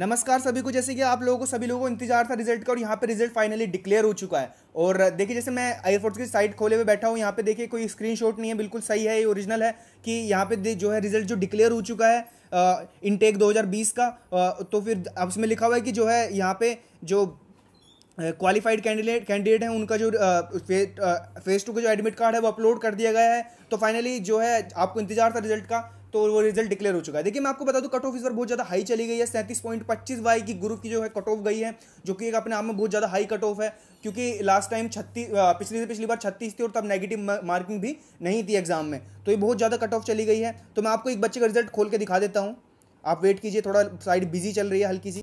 नमस्कार सभी को जैसे कि आप लोगों को सभी लोगों को इंतजार था रिजल्ट का और यहाँ पे रिजल्ट फाइनली डिक्लेयर हो चुका है और देखिए जैसे मैं एयरफोर्स की साइट खोले हुए बैठा हूँ यहाँ पे देखिए कोई स्क्रीनशॉट नहीं है बिल्कुल सही है ये ओरिजिनल है कि यहाँ पे जो है रिजल्ट जो डिक्लेयर हो चुका है इनटेक 2020 का आ, तो फिर अब उसमें लिखा हुआ है कि जो है यहाँ पे जो क्वालिफाइड कैंडिडेट कैंडिडेट हैं उनका जो फेस टू का जो एडमिट कार्ड है वो अपलोड कर दिया गया है तो फाइनली जो है आपको इंतजार था रिजल्ट का तो वो रिजल्ट डिक्लेयर हो चुका है देखिए मैं आपको बता दूं कट ऑफ इस बार बहुत ज़्यादा हाई चली गई है सैंतीस पॉइंट पच्चीस वाई की ग्रुप की जो है कट ऑफ गई है जो कि एक अपने आप में बहुत ज़्यादा हाई कट ऑफ है क्योंकि लास्ट टाइम छत्तीस पिछली से पिछली बार छत्तीस थी और तब नेगेटिव मार्किंग भी नहीं थी एग्जाम में तो ये बहुत ज़्यादा कट ऑफ चली गई है तो मैं आपको एक बच्चे का रिजल्ट खोल के दिखा देता हूँ आप वेट कीजिए थोड़ा साइड बिजी चल रही है हल्की सी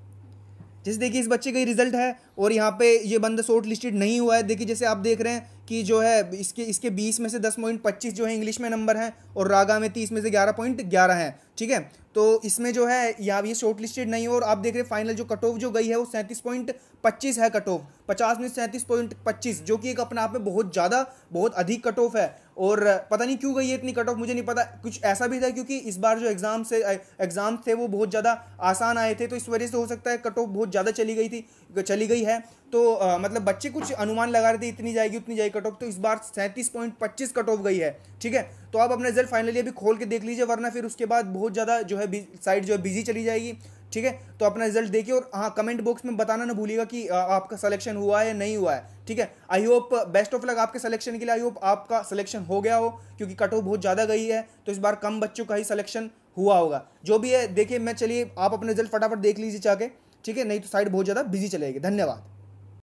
जैसे देखिए इस बच्चे का रिजल्ट है और यहाँ पे ये बंदा शॉर्ट लिस्टेड नहीं हुआ है देखिए जैसे आप देख रहे हैं कि जो है इसके इसके बीस में से दस पॉइंट पच्चीस जो है इंग्लिश में नंबर हैं और रागा में तीस में से ग्यारह पॉइंट ग्यारह हैं ठीक है तो इसमें जो है यहाँ ये शॉर्ट लिस्टेड नहीं हो और आप देख रहे फाइनल जो कट ऑफ जो गई है वो सैंतीस पॉइंट पच्चीस है कट ऑफ पचास में सैंतीस पॉइंट पच्चीस जो कि एक अपने आप में बहुत ज़्यादा बहुत अधिक कट ऑफ है और पता नहीं क्यों गई है इतनी कट ऑफ मुझे नहीं पता कुछ ऐसा भी था क्योंकि इस बार जो एग्ज़ाम से एग्ज़ाम थे वो बहुत ज़्यादा आसान आए थे तो इस वजह से हो सकता है कट ऑफ बहुत ज़्यादा चली गई थी चली गई है तो आ, मतलब बच्चे कुछ अनुमान लगा रहे थे इतनी जाएगी उतनी जाएगी कट ऑफ तो इस बार सैंतीस पॉइंट पच्चीस कट ऑफ गई है ठीक है तो आप अपना रिजल्ट फाइनली अभी खोल के देख लीजिए वरना फिर उसके बाद बहुत ज़्यादा जो है साइड जो है बिजी चली जाएगी ठीक है तो अपना रिजल्ट देखिए और हाँ कमेंट बॉक्स में बताना ना भूलिएगा कि आ, आपका सलेक्शन हुआ है या नहीं हुआ है ठीक है I hope best of luck आपके सलेक्शन के लिए आई होप आपका सलेक्शन हो गया हो क्योंकि कट ऑफ बहुत ज़्यादा गई है तो इस बार कम बच्चों का ही सिलेक्शन हुआ होगा जो भी है देखिए मैं चलिए आप अपना रिजल्ट फटाफट देख लीजिए जाके ठीक है नहीं तो साइड बहुत ज़्यादा बिजी चलेगी धन्यवाद